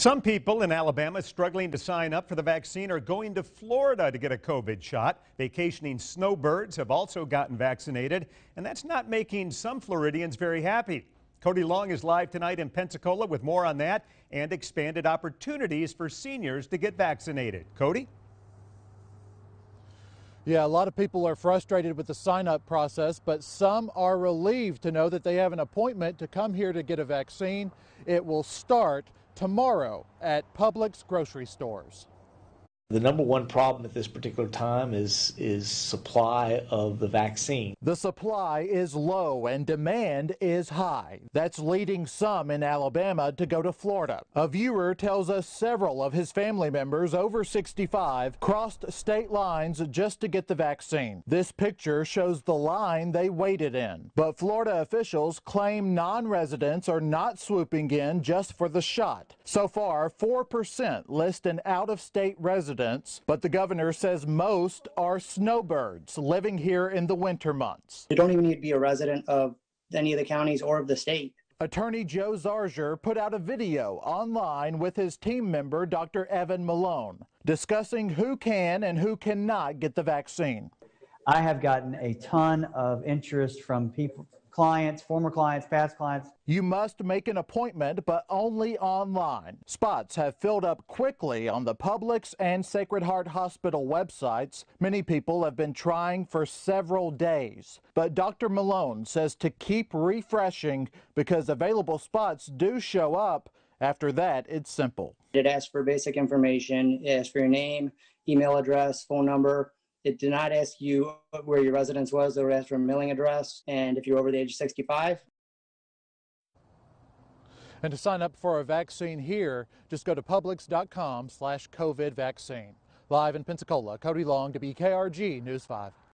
Some people in Alabama struggling to sign up for the vaccine are going to Florida to get a COVID shot. Vacationing snowbirds have also gotten vaccinated, and that's not making some Floridians very happy. Cody Long is live tonight in Pensacola with more on that and expanded opportunities for seniors to get vaccinated. Cody? Yeah, a lot of people are frustrated with the sign up process, but some are relieved to know that they have an appointment to come here to get a vaccine. It will start tomorrow at Publix grocery stores. The number one problem at this particular time is, is supply of the vaccine. The supply is low and demand is high. That's leading some in Alabama to go to Florida. A viewer tells us several of his family members over 65 crossed state lines just to get the vaccine. This picture shows the line they waited in. But Florida officials claim non-residents are not swooping in just for the shot. So far, 4% list an out-of-state resident residents, but the governor says most are snowbirds living here in the winter months. You don't even need to be a resident of any of the counties or of the state. Attorney Joe Zarger put out a video online with his team member, Dr. Evan Malone, discussing who can and who cannot get the vaccine. I have gotten a ton of interest from people clients, former clients, past clients. You must make an appointment, but only online. Spots have filled up quickly on the Publix and Sacred Heart Hospital websites. Many people have been trying for several days. But Dr. Malone says to keep refreshing because available spots do show up. After that, it's simple. It asks for basic information, it asks for your name, email address, phone number, it did not ask you where your residence was, they were asking for a mailing address and if you're over the age of 65. And to sign up for a vaccine here, just go to publix.com slash COVID vaccine. Live in Pensacola, Cody Long, WKRG News 5.